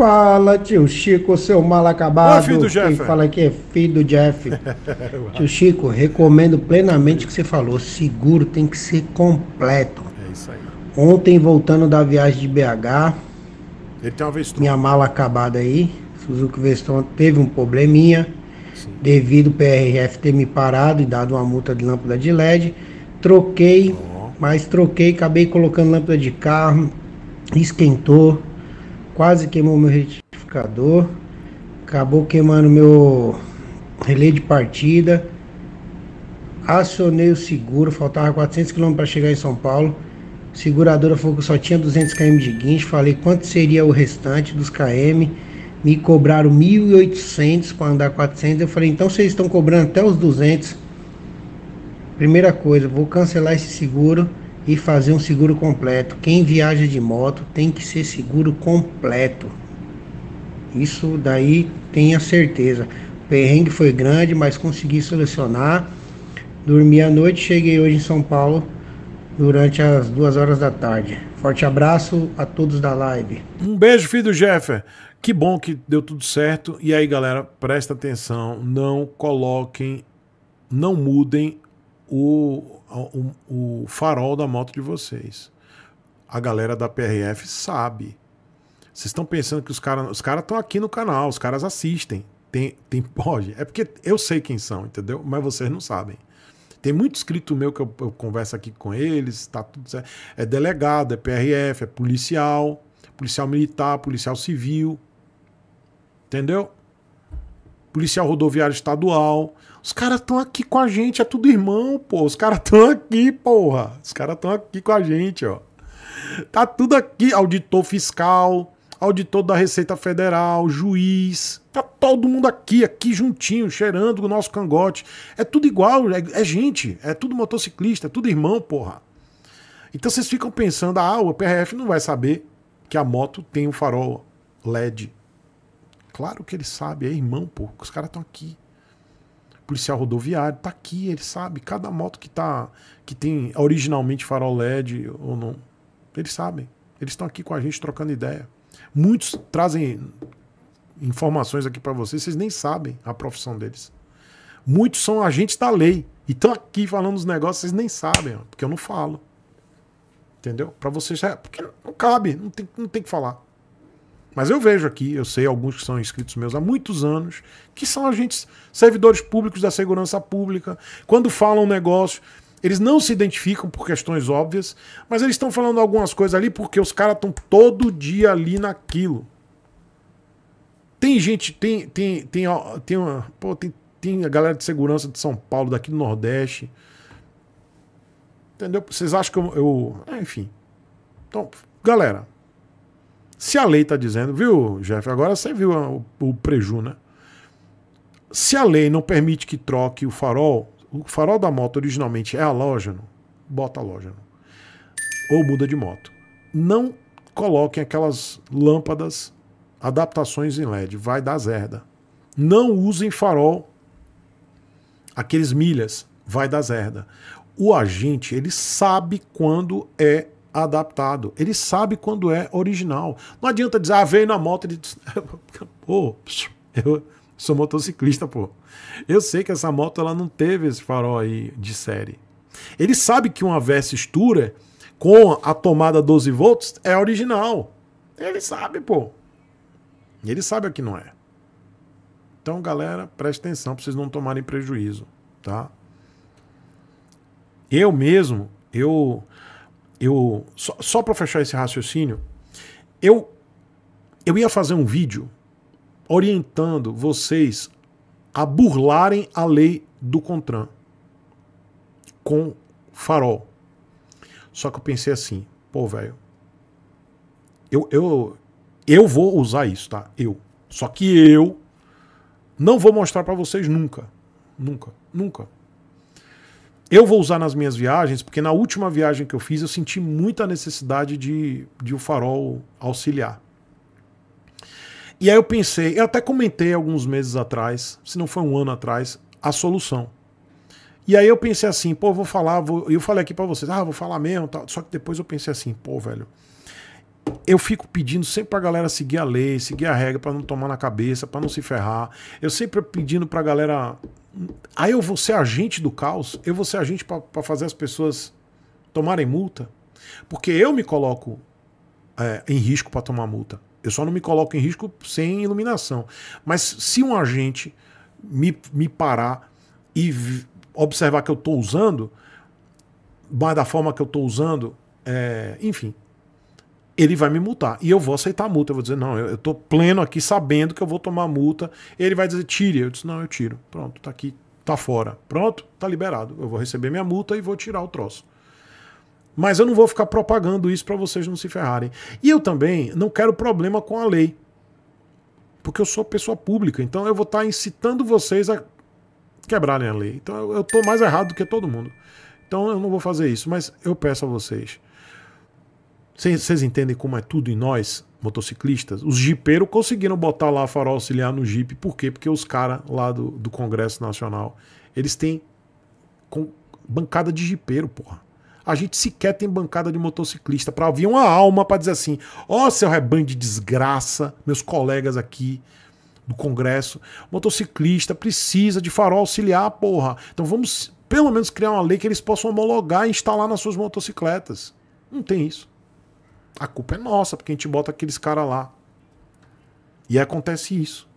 Fala, tio Chico, seu mal acabado. Ô, filho do Jeff. Quem é. fala aqui é filho do Jeff. tio Chico, recomendo plenamente o que você falou. Seguro tem que ser completo. É isso aí. Ontem, voltando da viagem de BH, Ele tem uma minha mala acabada aí, Suzuki Veston teve um probleminha, Sim. devido o PRF ter me parado e dado uma multa de lâmpada de LED. Troquei, oh. mas troquei, acabei colocando lâmpada de carro, esquentou quase queimou meu retificador, acabou queimando meu relé de partida. Acionei o seguro, faltava 400 km para chegar em São Paulo. seguradora falou que só tinha 200 km de guincho. Falei quanto seria o restante dos km. Me cobraram 1.800 para andar 400. Eu falei, então vocês estão cobrando até os 200. Primeira coisa, vou cancelar esse seguro e fazer um seguro completo. Quem viaja de moto tem que ser seguro completo. Isso daí tenha certeza. O perrengue foi grande, mas consegui solucionar. Dormi à noite, cheguei hoje em São Paulo durante as duas horas da tarde. Forte abraço a todos da live. Um beijo, filho do Jeffer. Que bom que deu tudo certo. E aí, galera, presta atenção, não coloquem, não mudem o, o, o farol da moto de vocês. A galera da PRF sabe. Vocês estão pensando que os caras os cara estão aqui no canal, os caras assistem. Tem, tem pode. É porque eu sei quem são, entendeu? Mas vocês não sabem. Tem muito escrito meu que eu, eu converso aqui com eles, tá tudo certo. É delegado, é PRF, é policial, policial militar, policial civil. Entendeu? Policial rodoviário estadual. Os caras estão aqui com a gente, é tudo irmão, pô. Os caras estão aqui, porra. Os caras estão aqui com a gente, ó. Tá tudo aqui, auditor fiscal, auditor da Receita Federal, juiz. Tá todo mundo aqui, aqui juntinho, cheirando o nosso cangote. É tudo igual, é, é gente, é tudo motociclista, é tudo irmão, porra. Então vocês ficam pensando, ah, o PRF não vai saber que a moto tem um farol LED. Claro que ele sabe, é irmão, pô. Os caras estão aqui policial rodoviário, tá aqui, ele sabe cada moto que tá que tem originalmente farol LED ou não. Eles sabem. Eles estão aqui com a gente trocando ideia. Muitos trazem informações aqui para vocês, vocês nem sabem a profissão deles. Muitos são agentes da lei e estão aqui falando os negócios, vocês nem sabem, porque eu não falo. Entendeu? Para vocês, é, porque não cabe, não tem, não tem que falar. Mas eu vejo aqui, eu sei alguns que são inscritos meus há muitos anos, que são agentes, servidores públicos da segurança pública. Quando falam negócio, eles não se identificam por questões óbvias, mas eles estão falando algumas coisas ali porque os caras estão todo dia ali naquilo. Tem gente, tem tem tem tem, uma, pô, tem tem a galera de segurança de São Paulo, daqui do Nordeste. Entendeu? Vocês acham que eu, eu enfim. Então, galera, se a lei está dizendo, viu, Jeff, agora você viu o, o preju, né? Se a lei não permite que troque o farol, o farol da moto originalmente é halógeno, bota halógeno. Ou muda de moto. Não coloquem aquelas lâmpadas, adaptações em LED, vai dar zerda. Não usem farol, aqueles milhas, vai dar zerda. O agente, ele sabe quando é adaptado. Ele sabe quando é original. Não adianta dizer, ah, veio na moto. Ele diz, pô, eu sou motociclista, pô. Eu sei que essa moto ela não teve esse farol aí de série. Ele sabe que uma Versys Tourer com a tomada 12 volts é original. Ele sabe, pô. Ele sabe o que não é. Então, galera, preste atenção para vocês não tomarem prejuízo, tá? Eu mesmo, eu eu só, só para fechar esse raciocínio, eu eu ia fazer um vídeo orientando vocês a burlarem a lei do Contran com farol. Só que eu pensei assim, pô, velho, eu, eu, eu vou usar isso, tá? Eu. Só que eu não vou mostrar para vocês nunca. Nunca, nunca. Eu vou usar nas minhas viagens, porque na última viagem que eu fiz eu senti muita necessidade de, de o farol auxiliar. E aí eu pensei, eu até comentei alguns meses atrás, se não foi um ano atrás, a solução. E aí eu pensei assim, pô, vou falar, vou... eu falei aqui para vocês, ah, vou falar mesmo, tal. só que depois eu pensei assim, pô, velho, eu fico pedindo sempre pra galera seguir a lei, seguir a regra para não tomar na cabeça, para não se ferrar. Eu sempre pedindo pra galera. Aí eu vou ser agente do caos, eu vou ser agente para fazer as pessoas tomarem multa. Porque eu me coloco é, em risco para tomar multa. Eu só não me coloco em risco sem iluminação. Mas se um agente me, me parar e observar que eu estou usando, mas da forma que eu estou usando, é, enfim, ele vai me multar. E eu vou aceitar a multa. Eu vou dizer, não, eu, estou pleno aqui sabendo que eu vou tomar multa. Ele vai dizer, tire. Eu disse, não, eu tiro. Pronto, tá aqui, tá fora. Pronto, tá liberado. Eu vou receber minha multa e vou tirar o troço. Mas eu não vou ficar propagando isso para vocês não se ferrarem. E eu também não quero problema com a lei. Porque eu sou pessoa pública, então eu vou estar tá incitando vocês a quebrarem a lei. Então eu estou mais errado do que todo mundo. Então eu não vou fazer isso, mas eu peço a vocês vocês entendem como é tudo em nós, motociclistas? Os jipeiros conseguiram botar lá farol auxiliar no jipe. Por quê? Porque os caras lá do, do Congresso Nacional, eles têm com bancada de jipeiro, porra. A gente sequer tem bancada de motociclista para vir uma alma para dizer assim: ó, oh, seu rebanho de desgraça, meus colegas aqui do Congresso, motociclista precisa de farol auxiliar, porra. Então vamos pelo menos criar uma lei que eles possam homologar e instalar nas suas motocicletas. Não tem isso. A culpa é nossa, porque a gente bota aqueles caras lá. E acontece isso.